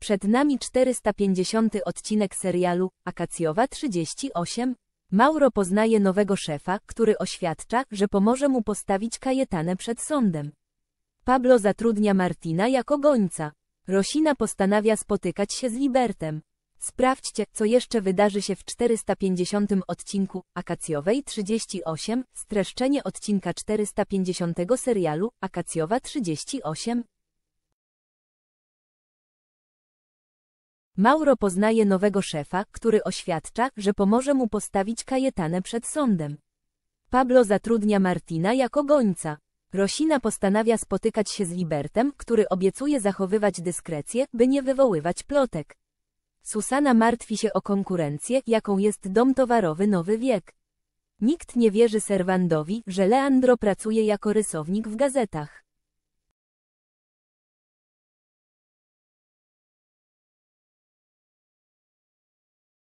Przed nami 450 odcinek serialu Akacjowa 38. Mauro poznaje nowego szefa, który oświadcza, że pomoże mu postawić Kajetanę przed sądem. Pablo zatrudnia Martina jako gońca. Rosina postanawia spotykać się z Libertem. Sprawdźcie, co jeszcze wydarzy się w 450 odcinku Akacjowej 38, streszczenie odcinka 450 serialu Akacjowa 38. Mauro poznaje nowego szefa, który oświadcza, że pomoże mu postawić Kajetanę przed sądem. Pablo zatrudnia Martina jako gońca. Rosina postanawia spotykać się z Libertem, który obiecuje zachowywać dyskrecję, by nie wywoływać plotek. Susana martwi się o konkurencję, jaką jest dom towarowy Nowy Wiek. Nikt nie wierzy Serwandowi, że Leandro pracuje jako rysownik w gazetach.